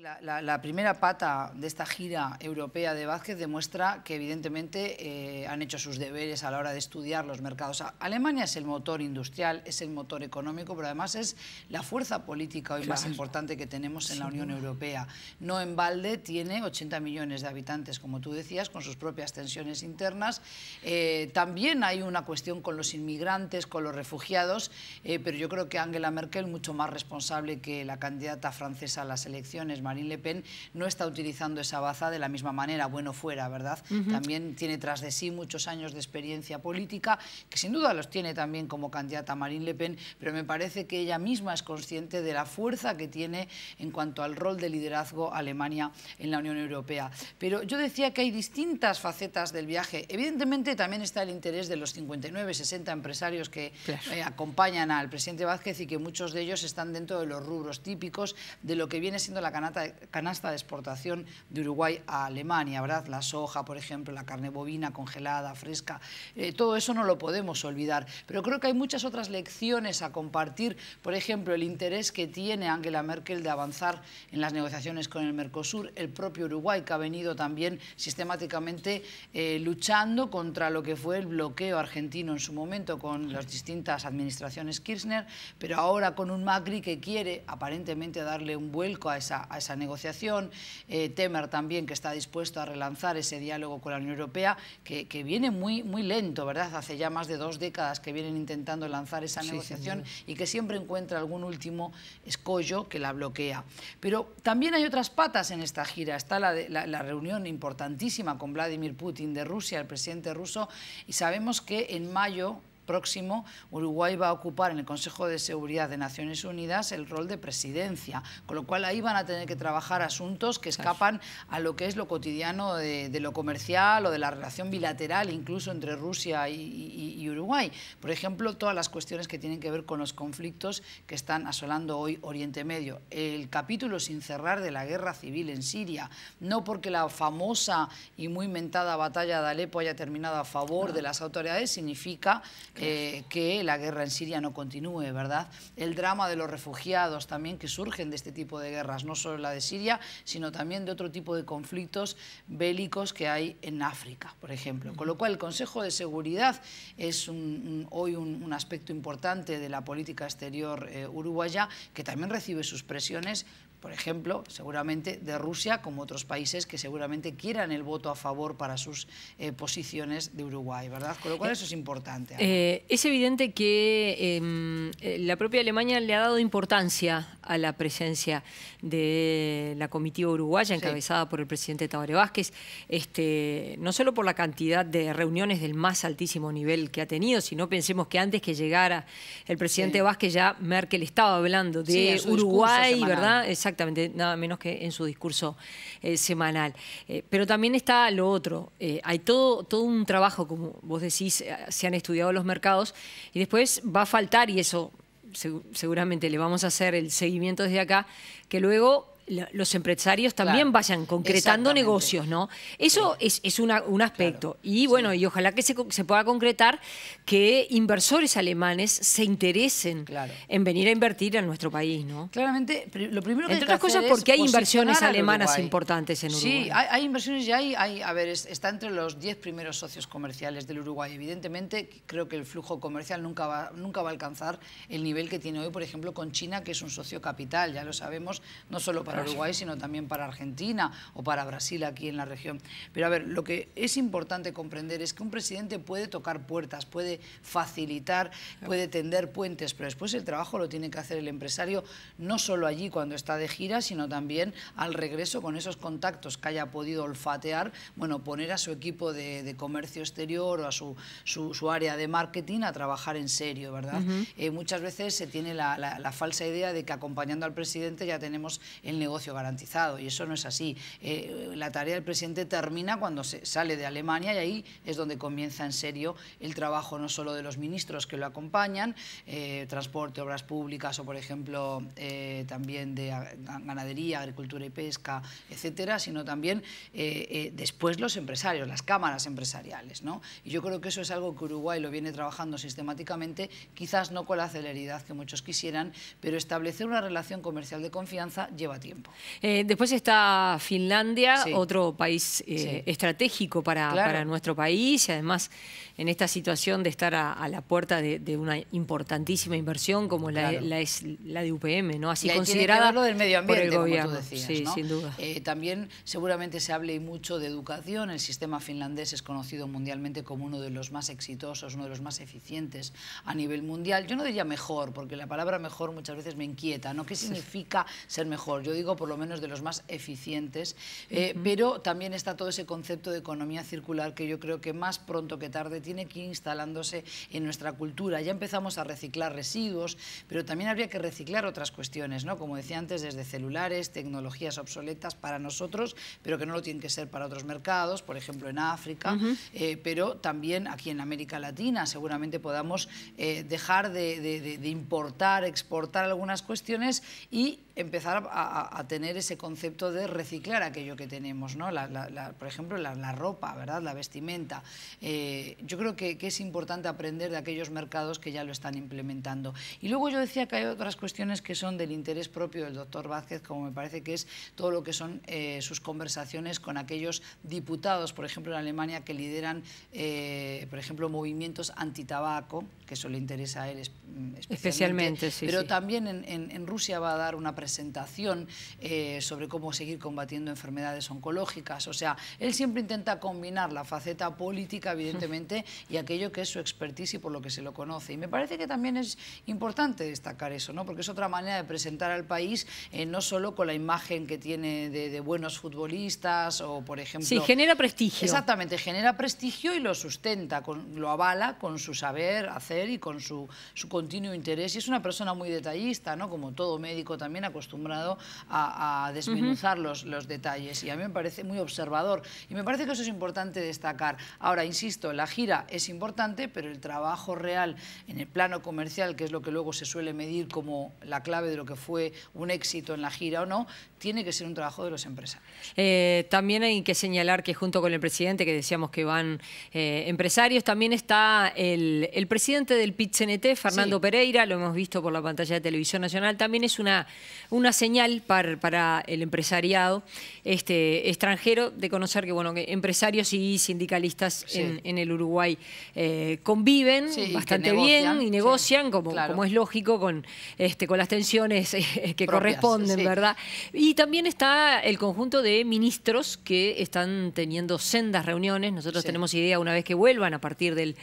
la, primera pata de esta gira europea de Vázquez demuestra que evidentemente eh, han hecho sus deberes a la hora de estudiar los mercados. Alemania es el motor industrial, es el motor económico, pero además es la fuerza política hoy más importante que tenemos en la Unión Europea. No en balde tiene 80 millones de habitantes, como tú decías, con sus propias tensiones internas. Eh, también hay una cuestión con los inmigrantes, con los refugiados, eh, pero yo creo que Angela Merkel, mucho más responsable que la candidata francesa a las elecciones, Marine Le Pen no está utilizando esa baza de la misma manera, bueno fuera, ¿verdad? También tiene tras de sí muchos años de experiencia política, que sin duda los tiene también como candidata Marine Le Pen, pero me parece que ella misma es consciente de la fuerza que tiene en cuanto al rol de liderazgo Alemania en la Unión Europea. Pero yo decía que hay distintas facetas del viaje. Evidentemente también está el interés de los 59, 60 empresarios que eh, acompañan al presidente Vázquez y que muchos de ellos están dentro de los rubros típicos de lo que viene siendo la canasta canasta, de exportación de Uruguay a Alemania, ¿verdad? La soja, por ejemplo, la carne bovina congelada, fresca, eh, todo eso no lo podemos olvidar. Pero creo que hay muchas otras lecciones a compartir, por ejemplo, el interés que tiene Angela Merkel de avanzar en las negociaciones con el Mercosur, el propio Uruguay, que ha venido también sistemáticamente eh, luchando contra lo que fue el bloqueo argentino en su momento con las distintas administraciones Kirchner, pero ahora con un Macri que quiere aparentemente darle un vuelco a esa, esa negociación. Eh, Temer también, que está dispuesto a relanzar ese diálogo con la Unión Europea, que, viene muy, muy lento, ¿verdad? Hace ya más de dos décadas que vienen intentando lanzar esa negociación y que siempre encuentra algún último escollo que la bloquea. Pero también hay otras patas en esta gira. Está la reunión importantísima con Vladimir Putin de Rusia, el presidente ruso, y sabemos que en mayo próximo, Uruguay va a ocupar en el Consejo de Seguridad de Naciones Unidas el rol de presidencia, con lo cual ahí van a tener que trabajar asuntos que escapan a lo que es lo cotidiano de, lo comercial o de la relación bilateral incluso entre Rusia y, Uruguay. Por ejemplo, todas las cuestiones que tienen que ver con los conflictos que están asolando hoy Oriente Medio. El capítulo sin cerrar de la guerra civil en Siria, no porque la famosa y muy mentada batalla de Alepo haya terminado a favor de las autoridades, significa eh, que la guerra en Siria no continúe, ¿verdad? El drama de los refugiados también que surgen de este tipo de guerras, no solo la de Siria, sino también de otro tipo de conflictos bélicos que hay en África, por ejemplo. Con lo cual, el Consejo de Seguridad es hoy un, aspecto importante de la política exterior eh, uruguaya que también recibe sus presiones por ejemplo, seguramente de Rusia, como otros países que seguramente quieran el voto a favor para sus eh, posiciones de Uruguay, ¿verdad? Con lo cual eso es importante. Eh, es evidente que em, eh, la propia Alemania le ha dado importancia a la presencia de la comitiva uruguaya encabezada por el presidente Tabaré Vázquez, este, no solo por la cantidad de reuniones del más altísimo nivel que ha tenido, sino pensemos que antes que llegara el presidente Vázquez ya Merkel estaba hablando de Uruguay, ¿verdad? Exactamente, nada menos que en su discurso eh, semanal. Eh, pero también está lo otro, eh, hay todo, todo un trabajo, como vos decís, se han estudiado los mercados y después va a faltar, y eso seguramente le vamos a hacer el seguimiento desde acá, que luego los empresarios también vayan concretando negocios, ¿no? Eso es, es un aspecto. y bueno, y ojalá que se, se, pueda concretar que inversores alemanes se interesen en venir a invertir en nuestro país, ¿no? Claramente, lo primero que Entre otras cosas porque hay inversiones alemanas importantes en Uruguay. Sí, hay, inversiones y hay, a ver, está entre los 10 primeros socios comerciales del Uruguay. Evidentemente, creo que el flujo comercial nunca va, nunca va a alcanzar el nivel que tiene hoy, por ejemplo, con China, que es un socio capital, ya lo sabemos, no solo para para Uruguay, sino también para Argentina o para Brasil aquí en la región. Pero a ver, lo que es importante comprender es que un presidente puede tocar puertas, puede facilitar, puede tender puentes, pero después el trabajo lo tiene que hacer el empresario no solo allí cuando está de gira, sino también al regreso con esos contactos que haya podido olfatear, bueno, poner a su equipo de, comercio exterior o a su, su, área de marketing a trabajar en serio, ¿verdad? Eh, muchas veces se tiene la, falsa idea de que acompañando al presidente ya tenemos el negocio garantizado y eso no es así. Eh, la tarea del presidente termina cuando se sale de Alemania y ahí es donde comienza en serio el trabajo no solo de los ministros que lo acompañan, eh, transporte, obras públicas o por ejemplo eh, también de ganadería, agricultura y pesca, etcétera, sino también después los empresarios, las cámaras empresariales. ¿no? Y yo creo que eso es algo que Uruguay lo viene trabajando sistemáticamente, quizás no con la celeridad que muchos quisieran, pero establecer una relación comercial de confianza lleva tiempo. Eh, después está Finlandia, otro país eh, estratégico para, nuestro país y además en esta situación de estar a, la puerta de, una importantísima inversión como la, la, es la de UPM, ¿no? Así considerada del medio ambiente, por el gobierno. sí, sin duda. Eh, también seguramente se hable mucho de educación. El sistema finlandés es conocido mundialmente como uno de los más exitosos, uno de los más eficientes a nivel mundial. Yo no diría mejor, porque la palabra mejor muchas veces me inquieta, ¿no? ¿Qué significa ser mejor? Yo digo por lo menos de los más eficientes, eh, pero también está todo ese concepto de economía circular que yo creo que más pronto que tarde tiene que ir instalándose en nuestra cultura. Ya empezamos a reciclar residuos, pero también habría que reciclar otras cuestiones, ¿no? Como decía antes, desde celulares, tecnologías obsoletas para nosotros, pero que no lo tienen que ser para otros mercados, por ejemplo en África, eh, pero también aquí en América Latina seguramente podamos eh, dejar de importar, exportar algunas cuestiones y empezar a, tener ese concepto de reciclar aquello que tenemos, ¿no? por ejemplo, la, ropa, ¿verdad? la vestimenta. Eh, yo creo que, es importante aprender de aquellos mercados que ya lo están implementando. Y luego yo decía que hay otras cuestiones que son del interés propio del doctor Vázquez, como me parece que es todo lo que son eh, sus conversaciones con aquellos diputados, por ejemplo, en Alemania, que lideran, eh, por ejemplo, movimientos antitabaco, que eso le interesa a él mm, especialmente, pero también en, en Rusia va a dar una presentación presentación eh, sobre cómo seguir combatiendo enfermedades oncológicas. O sea, él siempre intenta combinar la faceta política, evidentemente, y aquello que es su expertise y por lo que se lo conoce. Y me parece que también es importante destacar eso, ¿no? porque es otra manera de presentar al país, eh, no solo con la imagen que tiene de, buenos futbolistas o, por ejemplo... Sí, genera prestigio. Exactamente, genera prestigio y lo sustenta, lo avala con su saber, hacer y con su, continuo interés. Y es una persona muy detallista, ¿no? como todo médico también, acostumbrado a, a desmenuzar los, los detalles y a mí me parece muy observador y me parece que eso es importante destacar. Ahora, insisto, la gira es importante, pero el trabajo real en el plano comercial, que es lo que luego se suele medir como la clave de lo que fue un éxito en la gira o no, tiene que ser un trabajo de los empresarios. Eh, también hay que señalar que junto con el presidente, que decíamos que van eh, empresarios, también está el, presidente del PIT-CNT, Fernando Pereira, lo hemos visto por la pantalla de Televisión Nacional, también es una, una señal para el empresariado este, extranjero de conocer que, bueno, empresarios y sindicalistas en, el Uruguay eh, conviven bastante bien y negocian, como, como es lógico, con, este, con las tensiones que corresponden, ¿verdad? Y también está el conjunto de ministros que están teniendo sendas reuniones. Nosotros tenemos idea, una vez que vuelvan a partir del,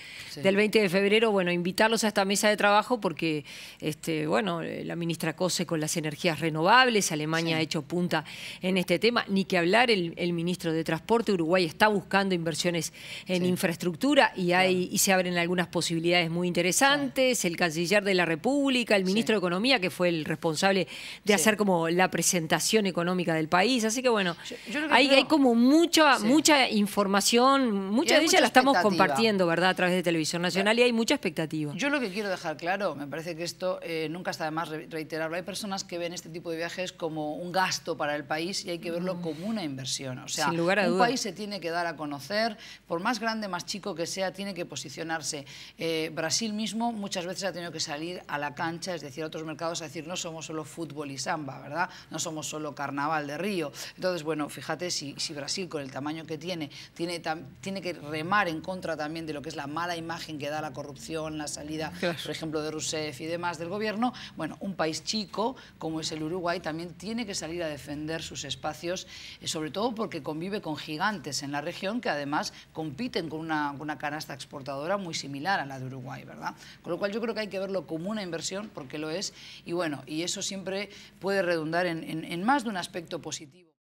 20 de febrero, bueno, invitarlos a esta mesa de trabajo porque, este, bueno, eh, la ministra Cose con las energías renovables, Alemania ha hecho punta en este tema, ni que hablar el, ministro de Transporte, Uruguay está buscando inversiones en infraestructura y, hay, y se abren algunas posibilidades muy interesantes, el canciller de la República, el ministro de Economía, que fue el responsable de hacer como la presentación económica del país. Así que bueno, hay, como mucha, mucha información, mucha de ella la estamos compartiendo, ¿verdad? A través de Televisión Nacional y hay mucha expectativa. Yo lo que quiero dejar claro, me parece que esto eh, nunca está de más reiterarlo, hay personas que ven este tipo de viajes como un gasto para el país y hay que verlo mm. como una inversión. O sea, un país se tiene que dar a conocer, por más grande, más chico que sea, tiene que posicionarse. Eh, Brasil mismo muchas veces ha tenido que salir a la cancha, es decir, a otros mercados a decir no somos solo fútbol y samba, ¿verdad? No somos solo Carnaval de Río. Entonces, bueno, fíjate si, Brasil, con el tamaño que tiene, tiene, tiene que remar en contra también de lo que es la mala imagen que da la corrupción, la salida, por ejemplo, de Rousseff y demás del gobierno, bueno, un país chico como es el Uruguay también tiene que salir a defender sus espacios, eh, sobre todo porque convive con gigantes en la región que además compiten con una, una canasta exportadora muy similar a la de Uruguay, ¿verdad? Con lo cual yo creo que hay que verlo como una inversión, porque lo es, y bueno, y eso siempre puede redundar en, en más de un aspecto positivo.